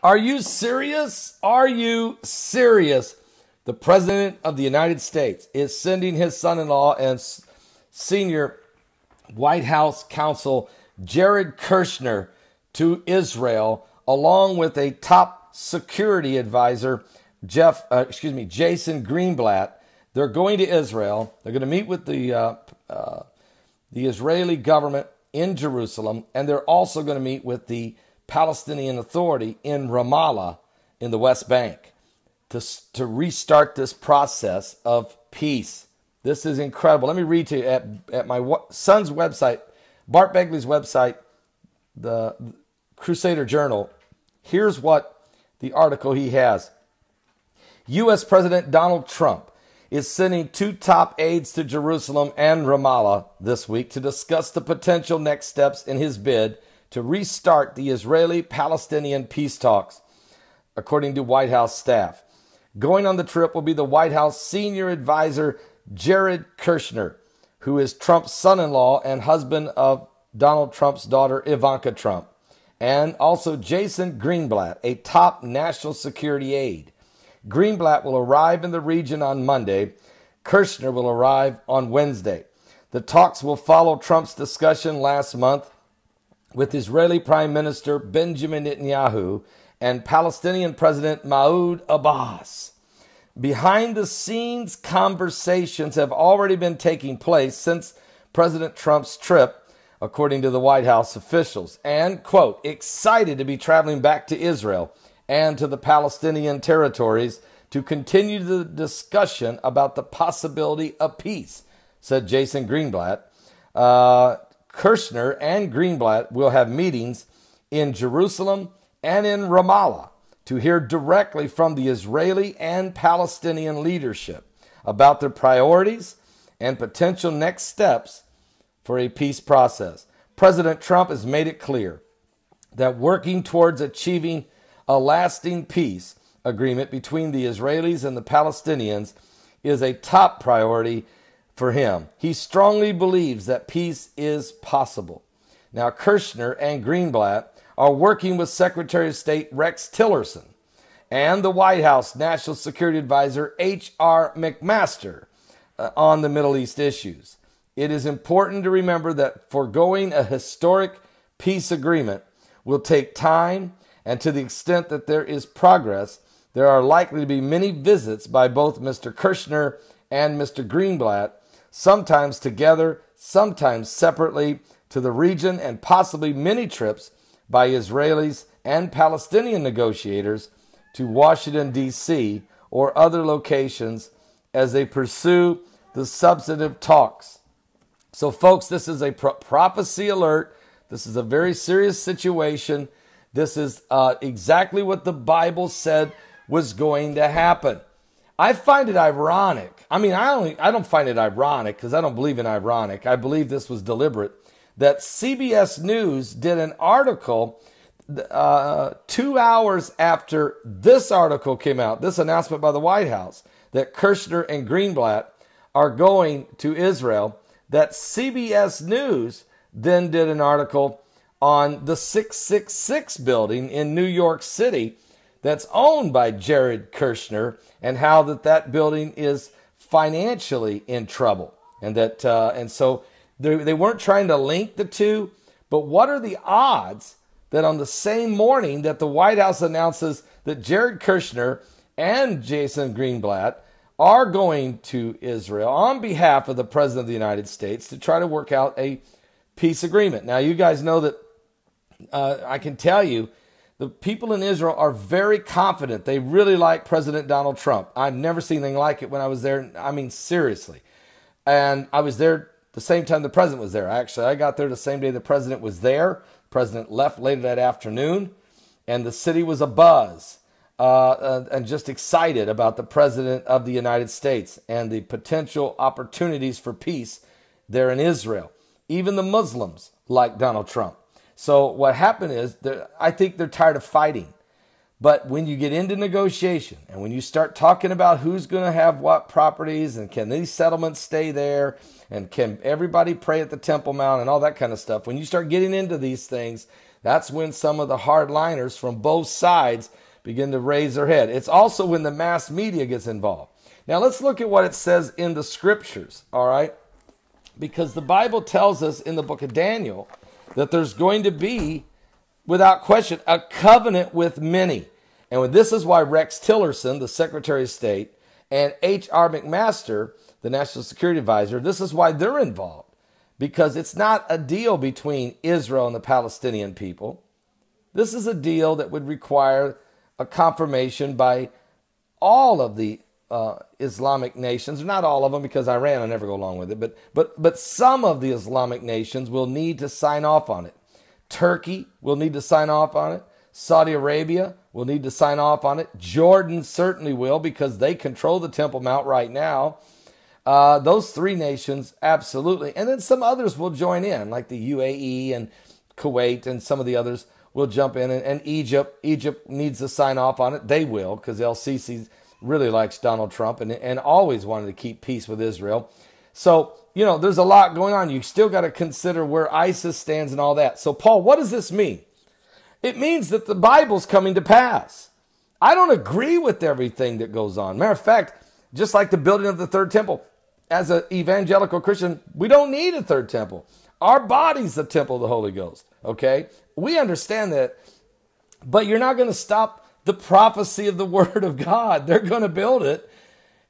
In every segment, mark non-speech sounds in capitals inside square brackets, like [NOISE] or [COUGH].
Are you serious? Are you serious? The President of the United States is sending his son in law and senior White House counsel Jared Kushner to Israel, along with a top security advisor, Jeff, uh, excuse me, Jason Greenblatt. They're going to Israel. They're going to meet with the uh, uh, the Israeli government in Jerusalem, and they're also going to meet with the Palestinian Authority in Ramallah in the West Bank to, to restart this process of peace. This is incredible. Let me read to you at, at my son's website, Bart Begley's website, the Crusader Journal. Here's what the article he has U.S. President Donald Trump is sending two top aides to Jerusalem and Ramallah this week to discuss the potential next steps in his bid to restart the Israeli Palestinian peace talks, according to White House staff. Going on the trip will be the White House senior advisor Jared Kushner, who is Trump's son in law and husband of Donald Trump's daughter Ivanka Trump, and also Jason Greenblatt, a top national security aide. Greenblatt will arrive in the region on Monday. Kushner will arrive on Wednesday. The talks will follow Trump's discussion last month with Israeli Prime Minister Benjamin Netanyahu and Palestinian President Mahmoud Abbas. Behind the scenes conversations have already been taking place since President Trump's trip, according to the White House officials, and, quote, excited to be traveling back to Israel and to the Palestinian territories to continue the discussion about the possibility of peace, said Jason Greenblatt. Uh, Kirschner and Greenblatt will have meetings in Jerusalem and in Ramallah to hear directly from the Israeli and Palestinian leadership about their priorities and potential next steps for a peace process. President Trump has made it clear that working towards achieving a lasting peace agreement between the Israelis and the Palestinians is a top priority for him. He strongly believes that peace is possible. Now, Kirschner and Greenblatt are working with Secretary of State Rex Tillerson and the White House National Security Advisor H.R. McMaster uh, on the Middle East issues. It is important to remember that foregoing a historic peace agreement will take time, and to the extent that there is progress, there are likely to be many visits by both Mr. Kirschner and Mr. Greenblatt sometimes together, sometimes separately, to the region and possibly many trips by Israelis and Palestinian negotiators to Washington, D.C., or other locations as they pursue the substantive talks. So, folks, this is a pro- prophecy alert. This is a very serious situation. This is uh, exactly what the Bible said was going to happen. I find it ironic I mean, I only I don't find it ironic because I don't believe in ironic. I believe this was deliberate. That CBS News did an article uh, two hours after this article came out, this announcement by the White House that Kirschner and Greenblatt are going to Israel. That CBS News then did an article on the 666 building in New York City that's owned by Jared Kirschner and how that that building is financially in trouble. And that, uh, and so they, they weren't trying to link the two, but what are the odds that on the same morning that the White House announces that Jared Kushner and Jason Greenblatt are going to Israel on behalf of the President of the United States to try to work out a peace agreement. Now, you guys know that uh, I can tell you the people in Israel are very confident. They really like President Donald Trump. I've never seen anything like it when I was there. I mean, seriously. And I was there the same time the president was there. Actually, I got there the same day the president was there. The president left later that afternoon, and the city was abuzz uh, uh, and just excited about the president of the United States and the potential opportunities for peace there in Israel. Even the Muslims like Donald Trump. So what happened is, I think they're tired of fighting. But when you get into negotiation and when you start talking about who's going to have what properties and can these settlements stay there and can everybody pray at the Temple Mount and all that kind of stuff, when you start getting into these things, that's when some of the hardliners from both sides begin to raise their head. It's also when the mass media gets involved. Now let's look at what it says in the scriptures, all right? Because the Bible tells us in the book of Daniel that there's going to be, without question, a covenant with many. And this is why Rex Tillerson, the Secretary of State, and H.R. McMaster, the National Security Advisor, this is why they're involved. Because it's not a deal between Israel and the Palestinian people. This is a deal that would require a confirmation by all of the uh, Islamic nations, not all of them because Iran will never go along with it, but, but, but some of the Islamic nations will need to sign off on it. Turkey will need to sign off on it. Saudi Arabia will need to sign off on it. Jordan certainly will because they control the Temple Mount right now. Uh, those three nations, absolutely. And then some others will join in, like the UAE and Kuwait and some of the others will jump in. And, and Egypt, Egypt needs to sign off on it. They will because El Sisi's really likes Donald Trump and, and always wanted to keep peace with Israel. So, you know, there's a lot going on. You still got to consider where ISIS stands and all that. So, Paul, what does this mean? It means that the Bible's coming to pass. I don't agree with everything that goes on. Matter of fact, just like the building of the third temple, as an evangelical Christian, we don't need a third temple. Our body's the temple of the Holy Ghost, okay? We understand that, but you're not going to stop the prophecy of the [LAUGHS] word of God. They're going to build it,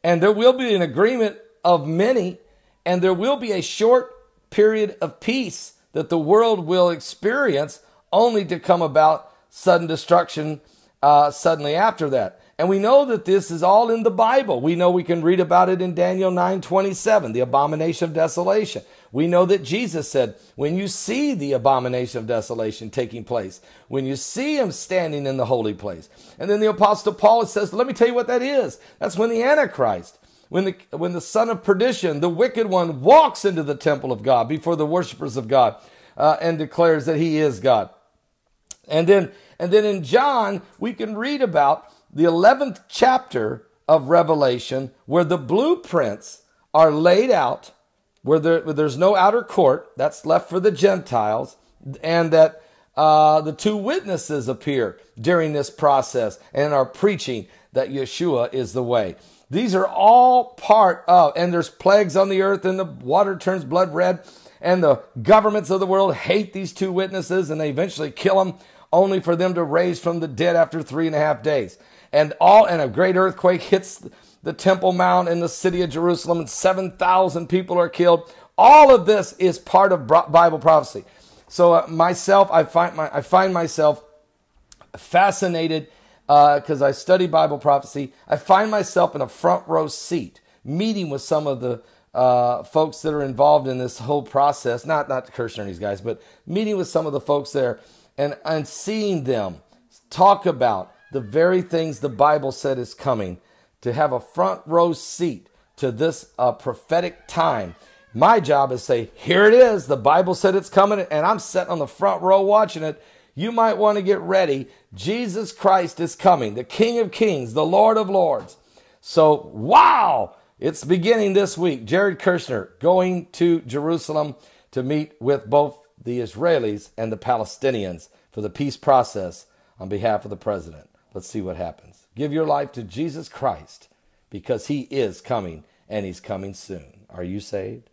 and there will be an agreement of many, and there will be a short period of peace that the world will experience, only to come about sudden destruction uh, suddenly after that. And we know that this is all in the Bible. We know we can read about it in Daniel 9 27, the abomination of desolation. We know that Jesus said, when you see the abomination of desolation taking place, when you see him standing in the holy place. And then the apostle Paul says, let me tell you what that is. That's when the Antichrist, when the, when the son of perdition, the wicked one walks into the temple of God before the worshipers of God uh, and declares that he is God. And then, and then in John, we can read about the 11th chapter of Revelation, where the blueprints are laid out, where, there, where there's no outer court that's left for the Gentiles, and that uh, the two witnesses appear during this process and are preaching that Yeshua is the way. These are all part of, and there's plagues on the earth, and the water turns blood red, and the governments of the world hate these two witnesses, and they eventually kill them only for them to raise from the dead after three and a half days. And all and a great earthquake hits the Temple Mount in the city of Jerusalem, and 7,000 people are killed. All of this is part of Bible prophecy. So uh, myself, I find my, I find myself fascinated because uh, I study Bible prophecy. I find myself in a front row seat meeting with some of the uh, folks that are involved in this whole process. Not not cursing these guys, but meeting with some of the folks there and, and seeing them talk about the very things the Bible said is coming, to have a front row seat to this uh, prophetic time. My job is say, here it is. The Bible said it's coming, and I'm sitting on the front row watching it. You might want to get ready. Jesus Christ is coming, the King of Kings, the Lord of Lords. So, wow, it's beginning this week. Jared Kirshner going to Jerusalem to meet with both the Israelis and the Palestinians for the peace process on behalf of the president. Let's see what happens. Give your life to Jesus Christ because he is coming and he's coming soon. Are you saved?